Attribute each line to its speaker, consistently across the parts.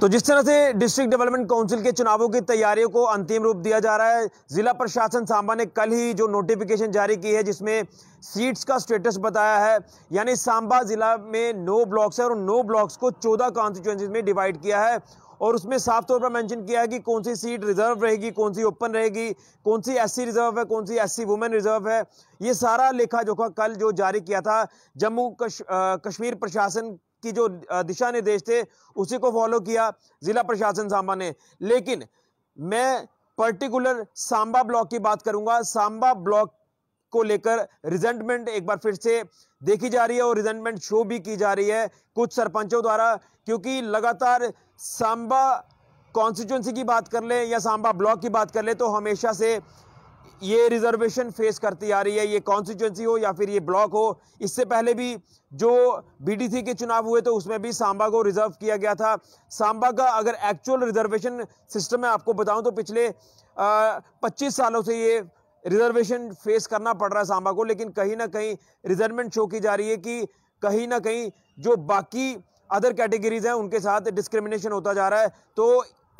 Speaker 1: तो जिस तरह से डिस्ट्रिक्ट डेवलपमेंट काउंसिल के चुनावों की तैयारियों को अंतिम रूप दिया जा रहा है ज़िला प्रशासन सांबा ने कल ही जो नोटिफिकेशन जारी की है जिसमें सीट्स का स्टेटस बताया है यानी सांबा ज़िला में नो ब्लॉक्स है और नो ब्लॉक्स को चौदह कॉन्स्टिट्यूंसीज में डिवाइड किया है और उसमें साफ तौर पर मैंशन किया है कि कौन सी सीट रिजर्व रहेगी कौन सी ओपन रहेगी कौन सी एस रिजर्व है कौन सी एस वुमेन रिजर्व है ये सारा लेखा जोखा कल जो जारी किया था जम्मू कश्मीर प्रशासन की जो दिशा निर्देश थे उसी को फॉलो किया ज़िला प्रशासन सांबा ने लेकिन मैं पर्टिकुलर सांबा ब्लॉक की बात करूंगा सांबा ब्लॉक को लेकर रिजेंटमेंट एक बार फिर से देखी जा रही है और रिजेंटमेंट शो भी की जा रही है कुछ सरपंचों द्वारा क्योंकि लगातार सांबा कॉन्स्टिट्यूंसी की बात कर ले या सांबा ब्लॉक की बात कर ले तो हमेशा से ये रिजर्वेशन फेस करती आ रही है ये कॉन्स्टिट्यूंसी हो या फिर ये ब्लॉक हो इससे पहले भी जो बीडीसी के चुनाव हुए तो उसमें भी सांबा को रिजर्व किया गया था सांबा का अगर एक्चुअल रिजर्वेशन सिस्टम में आपको बताऊं तो पिछले पच्चीस सालों से ये रिजर्वेशन फेस करना पड़ रहा है सांबा को लेकिन कहीं ना कहीं रिजर्वमेंट शो की जा रही है कि कहीं ना कहीं जो बाकी अदर कैटेगरीज हैं उनके साथ डिस्क्रिमिनेशन होता जा रहा है तो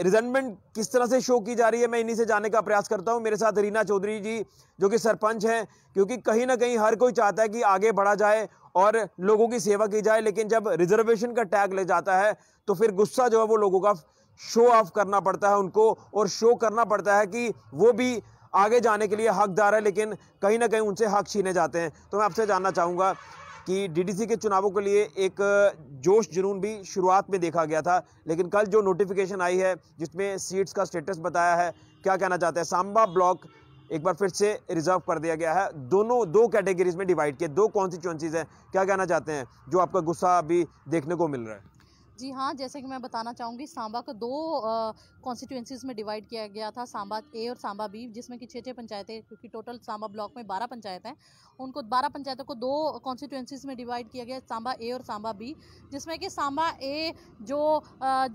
Speaker 1: रिजेंटमेंट किस तरह से शो की जा रही है मैं इन्हीं से जाने का प्रयास करता हूँ मेरे साथ रीना चौधरी जी जो कि सरपंच हैं क्योंकि कहीं ना कहीं हर कोई चाहता है कि आगे बढ़ा जाए और लोगों की सेवा की जाए लेकिन जब रिजर्वेशन का टैग ले जाता है तो फिर गुस्सा जो है वो लोगों का शो ऑफ करना पड़ता है उनको और शो करना पड़ता है कि वो भी आगे जाने के लिए हकदार है लेकिन कहीं ना कहीं उनसे हक छीने जाते हैं तो मैं आपसे जानना चाहूँगा कि डीडीसी के चुनावों के लिए एक जोश जुनून भी शुरुआत में देखा गया था लेकिन कल जो नोटिफिकेशन आई है जिसमें सीट्स का स्टेटस बताया है क्या कहना चाहते हैं सांबा ब्लॉक एक बार फिर से रिजर्व कर दिया गया है दोनों दो कैटेगरीज में डिवाइड किए दो कॉन्स्टिट्यूंसीज हैं क्या कहना चाहते हैं जो आपका गुस्सा अभी देखने को मिल रहा है
Speaker 2: जी हाँ जैसे कि मैं बताना चाहूँगी सांबा को दो कॉन्स्टिट्यूंसीज में डिवाइड किया गया था सांबा ए और सांबा बी जिसमें कि छः छः पंचायतें क्योंकि टोटल सांबा ब्लॉक में बारह पंचायतें हैं उनको बारह पंचायतों को दो कॉन्स्टिट्यूंसीज में डिवाइड किया गया सांबा ए और सांबा बी जिसमें कि सांबा ए जो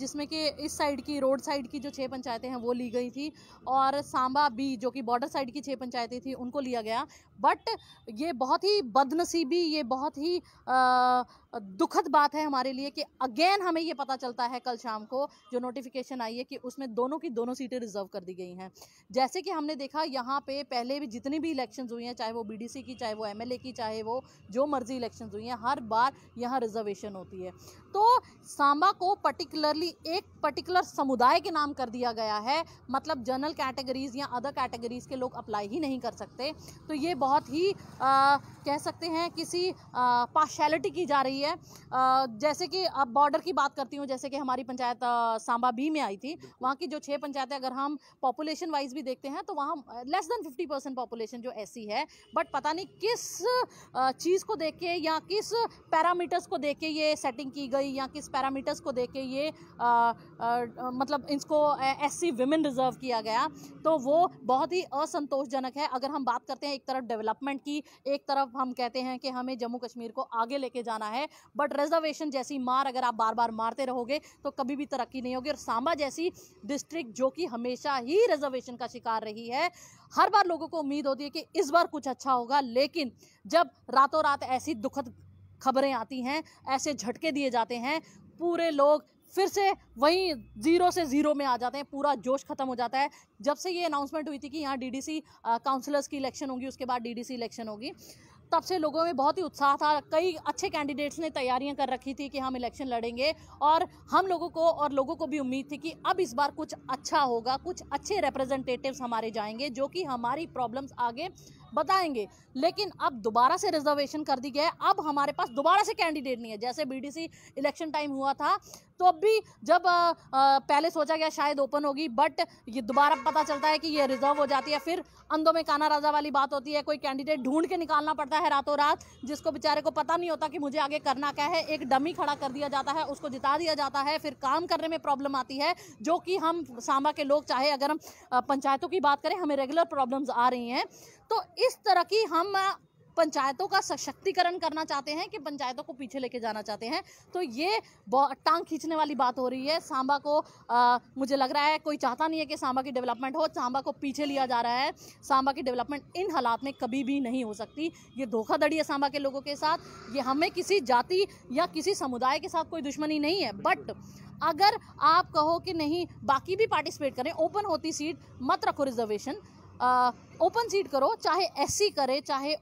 Speaker 2: जिसमें कि इस साइड की रोड साइड की जो छः पंचायतें हैं वो ली गई थी और सांबा बी जो कि बॉर्डर साइड की छः पंचायतें थी उनको लिया गया बट ये बहुत ही बदनसीबी ये बहुत ही दुखद बात है हमारे लिए कि अगेन हम हमें ये पता चलता है कल शाम को जो नोटिफिकेशन आई है कि उसमें दोनों की दोनों सीटें रिजर्व कर दी गई हैं जैसे कि हमने देखा यहाँ पे पहले भी जितनी भी इलेक्शन हुई हैं चाहे वो बी की चाहे वो एम की चाहे वो जो मर्जी इलेक्शन हुई हैं हर बार यहाँ रिजर्वेशन होती है तो सांबा को पर्टिकुलरली एक पर्टिकुलर समुदाय के नाम कर दिया गया है मतलब जनरल कैटेगरीज या अदर कैटेगरीज के लोग अप्लाई ही नहीं कर सकते तो ये बहुत ही आ, कह सकते हैं किसी पार्शलिटी की जा रही है आ, जैसे कि अब बॉर्डर की बात बात करती हूँ जैसे कि हमारी पंचायत सांबा बी में आई थी वहाँ की जो छः पंचायतें अगर हम पॉपुलेशन वाइज भी देखते हैं तो वहाँ less than fifty percent population जो ऐसी है बट पता नहीं किस चीज़ को देख के या किस पैरामीटर्स को देख के ये सेटिंग की गई या किस पैरामीटर्स को देख के ये आ, आ, मतलब इसको एस सी वुमेन रिजर्व किया गया तो वो बहुत ही असंतोषजनक है अगर हम बात करते हैं एक तरफ डेवलपमेंट की एक तरफ हम कहते हैं कि हमें जम्मू कश्मीर को आगे लेके जाना है बट रिजर्वेशन जैसी मार अगर आप बार बार मारते रहोगे तो कभी भी तरक्की नहीं होगी और सांबा जैसी डिस्ट्रिक्ट जो कि हमेशा ही रिजर्वेशन का शिकार रही है हर बार लोगों को उम्मीद होती है कि इस बार कुछ अच्छा होगा लेकिन जब रातों रात ऐसी दुखद खबरें आती हैं ऐसे झटके दिए जाते हैं पूरे लोग फिर से वहीं जीरो से ज़ीरो में आ जाते हैं पूरा जोश खत्म हो जाता है जब से ये अनाउंसमेंट हुई थी कि यहाँ डीडीसी काउंसलर्स की इलेक्शन होगी उसके बाद डीडीसी इलेक्शन होगी तब से लोगों में बहुत ही उत्साह था कई अच्छे कैंडिडेट्स ने तैयारियां कर रखी थी कि हम इलेक्शन लड़ेंगे और हम लोगों को और लोगों को भी उम्मीद थी कि अब इस बार कुछ अच्छा होगा कुछ अच्छे रिप्रेजेंटेटिव्स हमारे जाएंगे जो कि हमारी प्रॉब्लम्स आगे बताएंगे लेकिन अब दोबारा से रिजर्वेशन कर दी गया है अब हमारे पास दोबारा से कैंडिडेट नहीं है जैसे बीडीसी इलेक्शन टाइम हुआ था तो अब भी जब आ, आ, पहले सोचा गया शायद ओपन होगी बट ये दोबारा पता चलता है कि ये रिजर्व हो जाती है फिर अंधों में काना राजा वाली बात होती है कोई कैंडिडेट ढूंढ के निकालना पड़ता है रातों रात जिसको बेचारे को पता नहीं होता कि मुझे आगे करना क्या है एक डमी खड़ा कर दिया जाता है उसको जिता दिया जाता है फिर काम करने में प्रॉब्लम आती है जो कि हम सांबा के लोग चाहे अगर हम पंचायतों की बात करें हमें रेगुलर प्रॉब्लम्स आ रही हैं तो इस तरह की हम पंचायतों का सशक्तिकरण करना चाहते हैं कि पंचायतों को पीछे लेके जाना चाहते हैं तो ये टांग खींचने वाली बात हो रही है सांबा को आ, मुझे लग रहा है कोई चाहता नहीं है कि सांबा की डेवलपमेंट हो सांबा को पीछे लिया जा रहा है सांबा की डेवलपमेंट इन हालात में कभी भी नहीं हो सकती ये धोखाधड़ी है सांबा के लोगों के साथ ये हमें किसी जाति या किसी समुदाय के साथ कोई दुश्मनी नहीं है बट अगर आप कहो कि नहीं बाकी भी पार्टिसिपेट करें ओपन होती सीट मत रखो रिजर्वेशन ओपन सीट करो चाहे एससी करे चाहे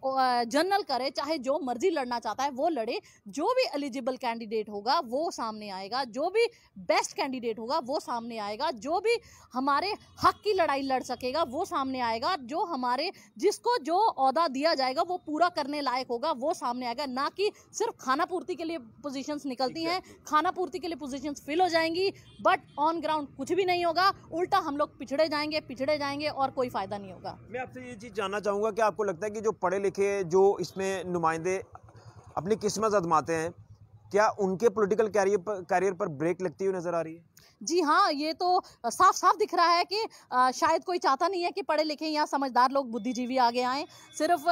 Speaker 2: जनरल करे चाहे जो मर्जी लड़ना चाहता है वो लड़े जो भी एलिजिबल कैंडिडेट होगा वो सामने आएगा जो भी बेस्ट कैंडिडेट होगा वो सामने आएगा जो भी हमारे हक की लड़ाई लड़ सकेगा वो सामने आएगा जो हमारे जिसको जो अहदा दिया जाएगा वो पूरा करने लायक होगा वो सामने आएगा ना कि सिर्फ खाना पूर्ति के लिए पोजिशंस निकलती हैं खाना पूर्ति के लिए पोजिशंस फिल हो जाएंगी बट ऑन ग्राउंड कुछ भी नहीं होगा उल्टा हम लोग पिछड़े जाएंगे पिछड़े जाएंगे और कोई फ़ायदा नहीं होगा
Speaker 1: आपसे ये चीज़ जानना चाहूँगा कि आपको लगता है कि जो पढ़े लिखे जो इसमें नुमाइंदे अपनी किस्मत आजमाते हैं क्या उनके पॉलिटिकल कैरियर पर कैरियर पर ब्रेक लगती हुई नज़र आ रही है
Speaker 2: जी हाँ ये तो साफ साफ दिख रहा है कि शायद कोई चाहता नहीं है कि पढ़े लिखे या समझदार लोग बुद्धिजीवी आगे आएँ सिर्फ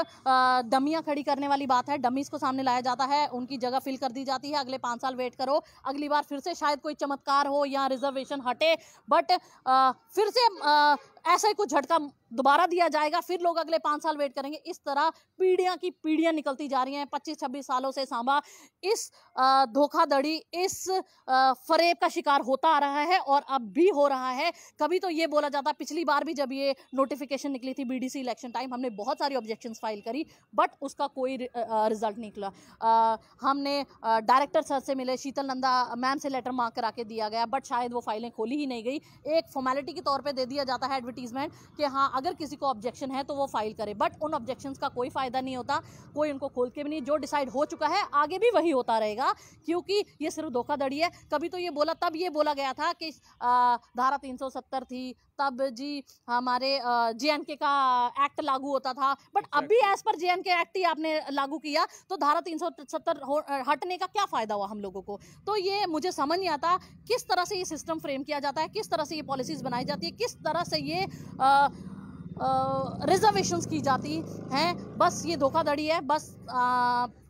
Speaker 2: डमियाँ खड़ी करने वाली बात है डमीज़ को सामने लाया जाता है उनकी जगह फिल कर दी जाती है अगले पाँच साल वेट करो अगली बार फिर से शायद कोई चमत्कार हो या रिजर्वेशन हटे बट फिर से ऐसा ही कुछ झटका दोबारा दिया जाएगा फिर लोग अगले पाँच साल वेट करेंगे इस तरह पीढ़ियाँ की पीढ़ियाँ निकलती जा रही हैं पच्चीस छब्बीस सालों से सांबा इस धोखाधड़ी इस फरेब का शिकार होता रहा है और अब भी हो रहा है कभी तो ये बोला जाता पिछली बार भी जब ये नोटिफिकेशन निकली थी बीडीसी इलेक्शन टाइम हमने बहुत सारी ऑब्जेक्शन फाइल करी बट उसका कोई रिजल्ट निकला आ, हमने डायरेक्टर सर से मिले शीतल नंदा मैम से लेटर मार्क करा के दिया गया बट शायद वो फाइलें खोली ही नहीं गई एक फॉर्मेलिटी के तौर पर दे दिया जाता है एडवर्टीजमेंट कि हाँ अगर किसी को ऑब्जेक्शन है तो वो फाइल करे बट उन ऑब्जेक्शन का कोई फ़ायदा नहीं होता कोई उनको खोल के भी नहीं जो डिसाइड हो चुका है आगे भी वही होता रहेगा क्योंकि ये सिर्फ धोखाधड़ी है कभी तो ये बोला तब ये बोला गया गया था कि धारा 370 थी तब जी हमारे जे का एक्ट लागू होता था बट अभी एज पर जे एक्ट ही आपने लागू किया तो धारा 370 हटने का क्या फ़ायदा हुआ हम लोगों को तो ये मुझे समझ नहीं आता किस तरह से ये सिस्टम फ्रेम किया जाता है किस तरह से ये पॉलिसीज़ बनाई जाती है किस तरह से ये आ, रिजर्वेशन की जाती हैं बस ये धोखाधड़ी है बस आ,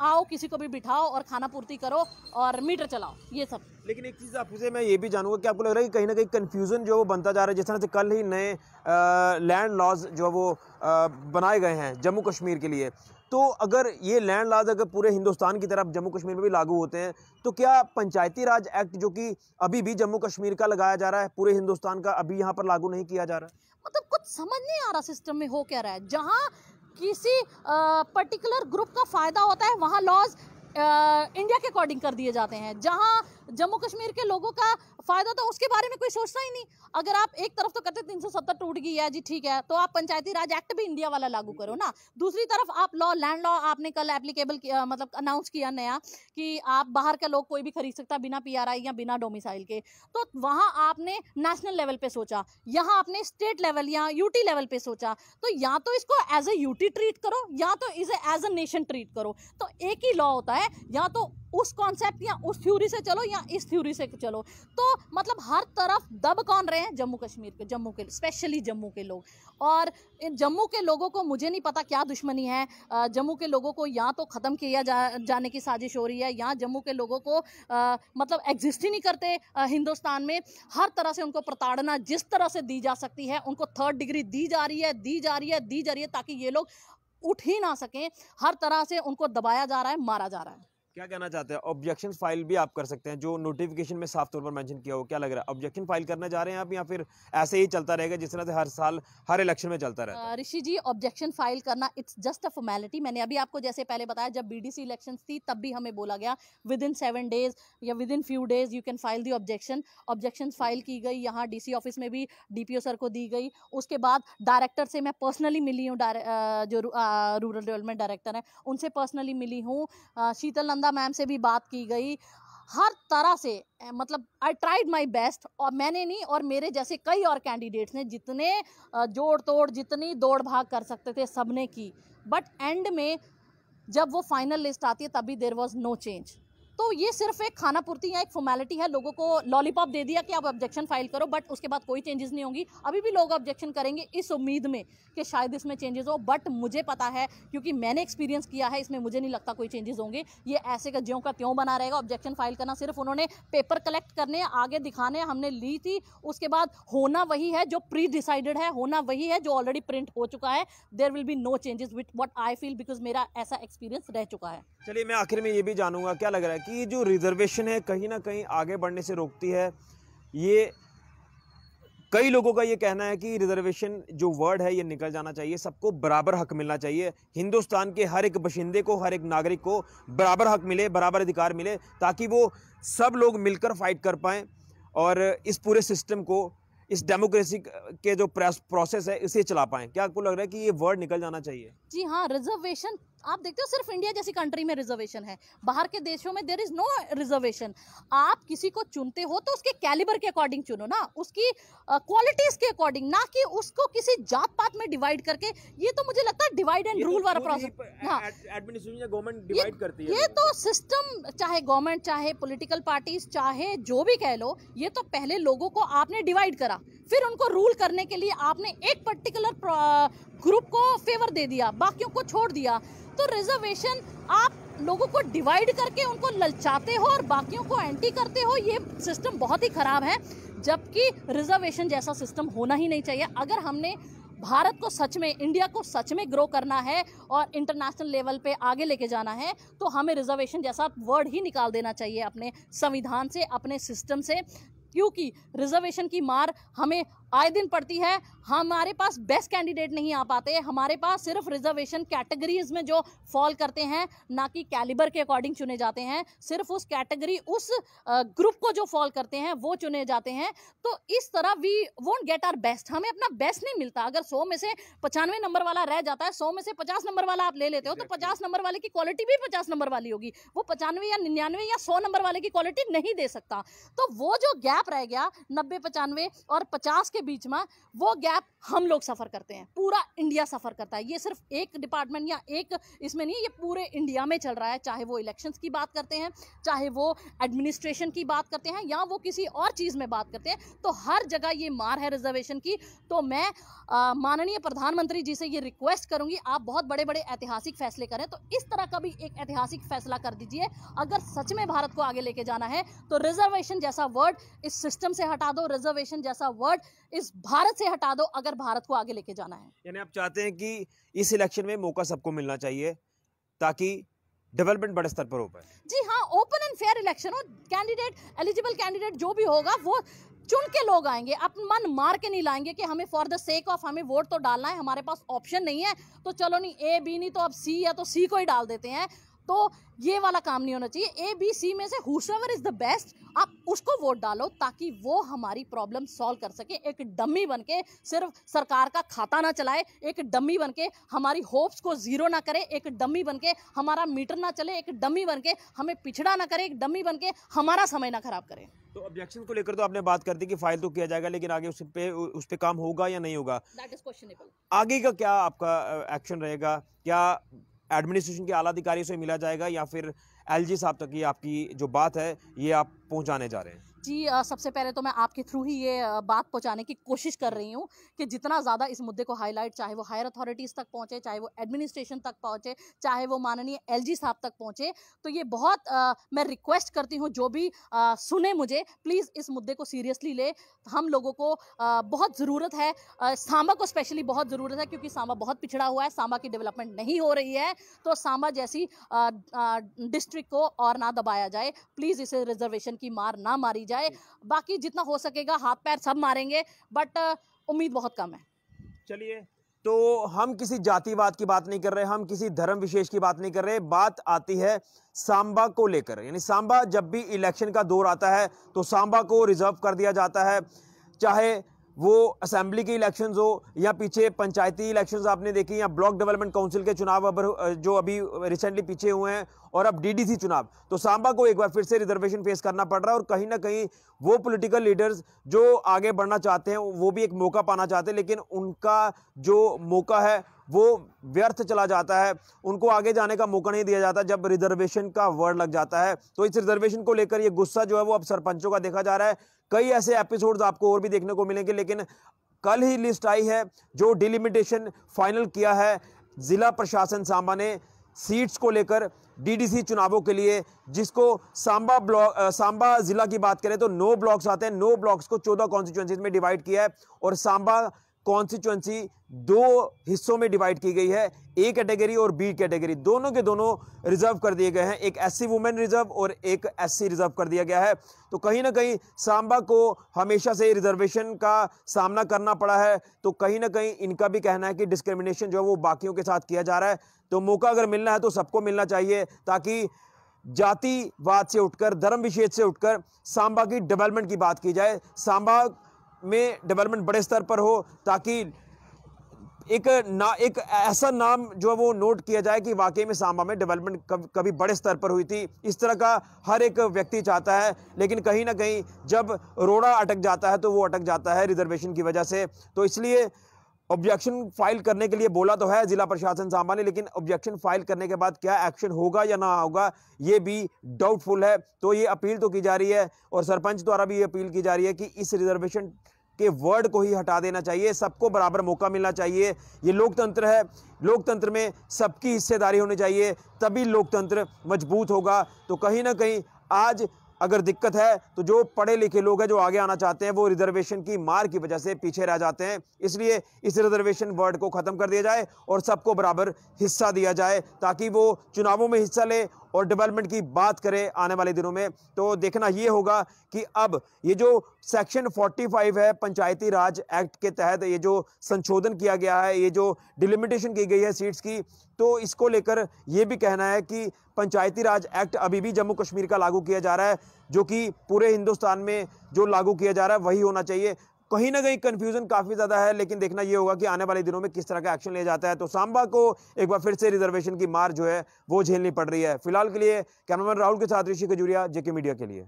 Speaker 2: आओ किसी को भी बिठाओ और खाना पूर्ति करो और मीटर चलाओ
Speaker 1: ये सब लेकिन एक चीज़ आपसे मैं ये भी जानूंगा कि आपको लग रहा है कि कहीं ना कहीं कन्फ्यूज़न जो वो बनता जा रहा है जिस तरह से कल ही नए लैंड लॉज जो वो आ, बनाए गए हैं जम्मू कश्मीर के लिए तो अगर ये लैंड लॉज अगर पूरे हिंदुस्तान की तरफ जम्मू कश्मीर में भी लागू होते हैं तो क्या पंचायती राज एक्ट जो कि अभी भी जम्मू कश्मीर का लगाया जा रहा है पूरे हिंदुस्तान का अभी यहाँ पर लागू नहीं किया जा रहा है
Speaker 2: मतलब कुछ समझ नहीं आ रहा सिस्टम में हो क्या रहा है जहाँ किसी पर्टिकुलर ग्रुप का फ़ायदा होता है वहाँ लॉज इंडिया के अकॉर्डिंग कर दिए जाते हैं जहाँ जम्मू कश्मीर के लोगों का फायदा तो उसके बारे में कोई सोचता ही नहीं अगर आप एक तरफ तो कहते तीन सौ सत्तर टूट गई है जी ठीक है तो आप पंचायती राज एक्ट भी इंडिया वाला लागू करो ना दूसरी तरफ आप लॉ लैंड लॉ आपने कल एप्लीकेबल मतलब अनाउंस किया नया कि आप बाहर का लोग कोई भी खरीद सकता है बिना पी या बिना डोमिसाइल के तो वहाँ आपने नेशनल लेवल पे सोचा यहाँ आपने स्टेट लेवल या यूटी लेवल पे सोचा तो या तो इसको एज ए यूटी ट्रीट करो या तो इसे एज ए नेशन ट्रीट करो तो एक ही लॉ होता है या तो उस कॉन्सेप्ट या उस थ्योरी से चलो या इस थ्योरी से चलो तो मतलब हर तरफ दब कौन रहे हैं जम्मू कश्मीर के जम्मू के स्पेशली जम्मू के लोग और जम्मू के लोगों को मुझे नहीं पता क्या दुश्मनी है जम्मू के लोगों को या तो ख़त्म किया जा, जाने की साजिश हो रही है या जम्मू के लोगों को आ, मतलब एग्जिस्ट ही नहीं करते आ, हिंदुस्तान में हर तरह से उनको प्रताड़ना जिस तरह से दी जा सकती है उनको थर्ड डिग्री दी जा रही है दी जा रही है दी जा रही है ताकि ये लोग उठ ही ना सकें हर तरह से उनको दबाया जा रहा है मारा जा रहा है
Speaker 1: क्या कहना चाहते हैं ऑब्जेक्शन फाइल भी आप कर सकते हैं जो नोटिफिकेशन में साफ तौर पर मेंशन किया हो क्या लग रहा है ऑब्जेक्शन फाइल करने जा रहे हैं आप या फिर ऐसे ही चलता रहेगा जिस तरह से हर साल हर इलेक्शन में चलता रहता
Speaker 2: है ऋषि जी ऑब्जेक्शन फाइल करना इट्स जस्ट अ फॉर्मेलिटी मैंने अभी आपको जैसे पहले बताया जब बी डी सी इलेक्शन थी तब भी हमें बोला गया विद इन सेवन डेज या within few days you can file the objection objection file की गई यहाँ डी सी ऑफिस में भी डी पी ओ सर को दी गई उसके बाद डायरेक्टर से मैं पर्सनली मिली हूँ जो रूरल डेवलपमेंट डायरेक्टर है उनसे पर्सनली मिली हूँ शीतल नंदा अनिता मैम से भी बात की गई हर तरह से मतलब आई ट्राइड माई बेस्ट और मैंने नहीं और मेरे जैसे कई और कैंडिडेट्स ने जितने जोड़ तोड़ जितनी दौड़ भाग कर सकते थे सबने की बट एंड में जब वो फाइनल लिस्ट आती है तभी देर वॉज नो चेंज तो ये सिर्फ एक खाना पूर्ति या एक फॉर्मेलिटी है लोगों को लॉलीपॉप दे दिया कि आप ऑब्जेक्शन फाइल करो बट उसके बाद कोई चेंजेस नहीं होंगी अभी भी लोग ऑब्जेक्शन करेंगे इस उम्मीद में कि शायद इसमें चेंजेस हो बट मुझे पता है क्योंकि मैंने एक्सपीरियंस किया है इसमें मुझे नहीं लगता कोई चेंजेस होंगे ये ऐसे का ज्यों का त्यों बना रहेगा ऑब्जेक्शन फाइल करना सिर्फ उन्होंने पेपर कलेक्ट करने आगे दिखाने हमने ली थी उसके बाद होना वही है जो प्री डिसाइडेड है होना वही है जो ऑलरेडी प्रिंट हो चुका है there will be no changes with what I feel because मेरा ऐसा एक्सपीरियंस रह चुका है
Speaker 1: चलिए मैं आखिर में ये भी जानूंगा क्या लग रहा है कि ये जो रिजर्वेशन है कहीं ना कहीं आगे बढ़ने से रोकती है ये कई लोगों का ये कहना है कि रिजर्वेशन जो वर्ड है ये निकल जाना चाहिए सबको बराबर हक मिलना चाहिए हिंदुस्तान के हर एक बशिंदे को हर एक नागरिक को बराबर हक मिले बराबर अधिकार मिले ताकि वो सब लोग मिलकर फाइट कर पाएँ और इस पूरे सिस्टम को इस डेमोक्रेसी के जो प्रोसेस है इसे चला पाएँ क्या आपको लग रहा है कि ये वर्ड निकल जाना चाहिए
Speaker 2: जी हाँ रिजर्वेशन आप देखते हो सिर्फ इंडिया जैसी कंट्री में रिजर्वेशन है बाहर के देशों में देर इज नो रिजर्वेशन आप किसी को चुनते हो तो उसके कैलिबर के अकॉर्डिंग चुनो ना उसकी क्वालिटीज uh, के अकॉर्डिंग ना कि उसको किसी जात पात में डिवाइड करके ये तो मुझे लगता है डिवाइड एंड रूल वाला
Speaker 1: प्रोसेस गवर्नमेंट डिवाइड करती है ये
Speaker 2: तो सिस्टम चाहे गवर्नमेंट चाहे पोलिटिकल पार्टीज चाहे जो भी कह लो ये तो पहले लोगों को आपने डिवाइड करा फिर उनको रूल करने के लिए आपने एक पर्टिकुलर ग्रुप uh, को फेवर दे दिया बाकियों को छोड़ दिया तो रिजर्वेशन आप लोगों को डिवाइड करके उनको ललचाते हो और बाकियों को एंटी करते हो ये सिस्टम बहुत ही ख़राब है जबकि रिजर्वेशन जैसा सिस्टम होना ही नहीं चाहिए अगर हमने भारत को सच में इंडिया को सच में ग्रो करना है और इंटरनेशनल लेवल पे आगे लेके जाना है तो हमें रिजर्वेशन जैसा वर्ड ही निकाल देना चाहिए अपने संविधान से अपने सिस्टम से क्योंकि रिजर्वेशन की मार हमें आए दिन पड़ती है हमारे पास बेस्ट कैंडिडेट नहीं आ पाते हमारे पास सिर्फ रिजर्वेशन कैटेगरीज में जो फॉल करते हैं ना कि कैलिबर के अकॉर्डिंग चुने जाते हैं सिर्फ उस कैटेगरी उस ग्रुप को जो फॉल करते हैं वो चुने जाते हैं तो इस तरह we won't get our best हमें अपना बेस्ट नहीं मिलता अगर सौ में से पचानवे नंबर वाला रह जाता है सौ में से पचास नंबर वाला आप ले लेते हो तो पचास नंबर वाले की क्वालिटी भी पचास नंबर वाली होगी वो पचानवे या निन्यानवे या सौ नंबर वाले की क्वालिटी नहीं दे सकता तो वो जो गैप रह गया नब्बे पचानवे और पचास के के बीच में वो गैप हम लोग सफ़र करते हैं पूरा इंडिया सफ़र करता है ये सिर्फ एक डिपार्टमेंट या एक इसमें नहीं ये पूरे इंडिया में चल रहा है चाहे वो इलेक्शंस की बात करते हैं चाहे वो एडमिनिस्ट्रेशन की बात करते हैं या वो किसी और चीज़ में बात करते हैं तो हर जगह ये मार है रिजर्वेशन की तो मैं माननीय प्रधानमंत्री जी से ये रिक्वेस्ट करूँगी आप बहुत बड़े बड़े ऐतिहासिक फैसले करें तो इस तरह का भी एक ऐतिहासिक फैसला कर दीजिए अगर सच में भारत को आगे लेके जाना है तो रिजर्वेशन जैसा वर्ड इस सिस्टम से हटा दो रिजर्वेशन जैसा वर्ड इस भारत से हटा दो अगर भारत को आगे लेके जाना है
Speaker 1: यानी आप चाहते हैं कि इस इलेक्शन में मौका सबको मिलना चाहिए ताकि डेवलपमेंट बड़े स्तर पर हो पाए
Speaker 2: जी हाँ ओपन एंड फेयर इलेक्शन हो कैंडिडेट एलिजिबल कैंडिडेट जो भी होगा वो चुन के लोग आएंगे आप मन मार के नहीं लाएंगे कि हमें फॉर द सेक ऑफ हमें वोट तो डालना है हमारे पास ऑप्शन नहीं है तो चलो नहीं ए बी नहीं तो अब सी या तो सी को ही डाल देते हैं तो ये वाला काम नहीं होना चाहिए ए बी सी में से हुसवर इज़ द बेस्ट आप उसको वोट डालो ताकि वो हमारी प्रॉब्लम सॉल्व कर सके एक डमी बनके सिर्फ सरकार का खाता ना चलाए एक डमी बनके हमारी होप्स को ज़ीरो ना करे एक डमी बनके हमारा मीटर ना चले एक डमी बनके हमें पिछड़ा ना करे एक डमी बनके हमारा समय ना खराब करे
Speaker 1: तो ऑब्जेक्शन को लेकर तो आपने बात कर दी कि फाइल तो किया जाएगा लेकिन आगे उस पे उस पे काम होगा या नहीं होगा आगे का क्या आपका एक्शन रहेगा क्या एडमिनिस्ट्रेशन के आला अधिकारी से मिला जाएगा या फिर एलजी साहब तक ये आपकी जो बात है ये आप पहुंचाने जा रहे हैं
Speaker 2: जी सबसे पहले तो मैं आपके थ्रू ही ये बात पहुंचाने की कोशिश कर रही हूँ कि जितना ज़्यादा इस मुद्दे को हाईलाइट चाहे वो हायर अथॉरिटीज़ तक पहुँचे चाहे वो एडमिनिस्ट्रेशन तक पहुँचे चाहे वो माननीय एलजी साहब तक पहुँचे तो ये बहुत आ, मैं रिक्वेस्ट करती हूँ जो भी आ, सुने मुझे प्लीज़ इस मुद्दे को सीरियसली ले हम लोगों को आ, बहुत ज़रूरत है सांबा को स्पेशली बहुत ज़रूरत है क्योंकि सांबा बहुत पिछड़ा हुआ है सांबा की डेवलपमेंट नहीं हो रही है तो सांबा जैसी डिस्ट्रिक्ट को और ना दबाया जाए प्लीज़ इसे रिजर्वेशन की मार ना मारी जाए बाकी जितना हो सकेगा हाथ पैर सब मारेंगे बट उम्मीद बहुत कम
Speaker 1: है चलिए तो हम किसी जातिवाद की बात नहीं कर रहे हम किसी धर्म विशेष की बात नहीं कर रहे बात आती है सांबा को लेकर यानी सांबा जब भी इलेक्शन का दौर आता है तो सांबा को रिजर्व कर दिया जाता है चाहे वो असेंबली के इलेक्शंस हो या पीछे पंचायती इलेक्शंस आपने देखे या ब्लॉक डेवलपमेंट काउंसिल के चुनाव अब जो अभी रिसेंटली पीछे हुए हैं और अब डीडीसी चुनाव तो सांबा को एक बार फिर से रिजर्वेशन फेस करना पड़ रहा है और कहीं ना कहीं वो पॉलिटिकल लीडर्स जो आगे बढ़ना चाहते हैं वो भी एक मौका पाना चाहते हैं लेकिन उनका जो मौका है वो व्यर्थ चला जाता है उनको आगे जाने का मौका नहीं दिया जाता जब रिजर्वेशन का वर्ड लग जाता है तो इस रिजर्वेशन को लेकर ये गुस्सा जो है वो अब सरपंचों का देखा जा रहा है कई ऐसे एपिसोड्स आपको और भी देखने को मिलेंगे लेकिन कल ही लिस्ट आई है जो डिलिमिटेशन फाइनल किया है ज़िला प्रशासन सांबा ने सीट्स को लेकर डीडीसी चुनावों के लिए जिसको सांबा ब्लॉक सांबा ज़िला की बात करें तो नौ ब्लॉक्स आते हैं नौ ब्लॉक्स को चौदह कॉन्स्टिट्यूंसीज में डिवाइड किया है और सांबा कॉन्स्टिट्युएंसी दो हिस्सों में डिवाइड की गई है ए कैटेगरी और बी कैटेगरी दोनों के दोनों रिजर्व कर दिए गए हैं एक एससी वुमेन रिजर्व और एक एससी रिजर्व कर दिया गया है तो कहीं ना कहीं सांबा को हमेशा से रिजर्वेशन का सामना करना पड़ा है तो कहीं ना कहीं इनका भी कहना है कि डिस्क्रिमिनेशन जो है वो बाकियों के साथ किया जा रहा है तो मौका अगर मिलना है तो सबको मिलना चाहिए ताकि जातिवाद से उठकर धर्म विशेष से उठकर सांबा की डेवलपमेंट की बात की जाए सांबा में डेवलपमेंट बड़े स्तर पर हो ताकि एक ना एक ऐसा नाम जो है वो नोट किया जाए कि वाकई में सांबा में डेवलपमेंट कभी बड़े स्तर पर हुई थी इस तरह का हर एक व्यक्ति चाहता है लेकिन कहीं ना कहीं जब रोड़ा अटक जाता है तो वो अटक जाता है रिजर्वेशन की वजह से तो इसलिए ऑब्जेक्शन फाइल करने के लिए बोला तो है जिला प्रशासन सांबा ने लेकिन ऑब्जेक्शन फाइल करने के बाद क्या एक्शन होगा या ना होगा ये भी डाउटफुल है तो ये अपील तो की जा रही है और सरपंच द्वारा भी ये अपील की जा रही है कि इस रिजर्वेशन के वर्ड को ही हटा देना चाहिए सबको बराबर मौका मिलना चाहिए ये लोकतंत्र है लोकतंत्र में सबकी हिस्सेदारी होनी चाहिए तभी लोकतंत्र मजबूत होगा तो कहीं ना कहीं आज अगर दिक्कत है तो जो पढ़े लिखे लोग हैं जो आगे आना चाहते हैं वो रिजर्वेशन की मार की वजह से पीछे रह जाते हैं इसलिए इस रिजर्वेशन वर्ड को ख़त्म कर दिया जाए और सबको बराबर हिस्सा दिया जाए ताकि वो चुनावों में हिस्सा ले और डेवलपमेंट की बात करें आने वाले दिनों में तो देखना ये होगा कि अब ये जो सेक्शन 45 है पंचायती राज एक्ट के तहत ये जो संशोधन किया गया है ये जो डिलिमिटेशन की गई है सीट्स की तो इसको लेकर ये भी कहना है कि पंचायती राज एक्ट अभी भी जम्मू कश्मीर का लागू किया जा रहा है जो कि पूरे हिंदुस्तान में जो लागू किया जा रहा है वही होना चाहिए कहीं ना कहीं कंफ्यूजन काफ़ी ज़्यादा है लेकिन देखना यह होगा कि आने वाले दिनों में किस तरह का एक्शन लिया जाता है तो सांबा को एक बार फिर से रिजर्वेशन की मार जो है वो झेलनी पड़ रही है फिलहाल के लिए कैमरामैन राहुल के साथ ऋषि खजूरिया जेके मीडिया के लिए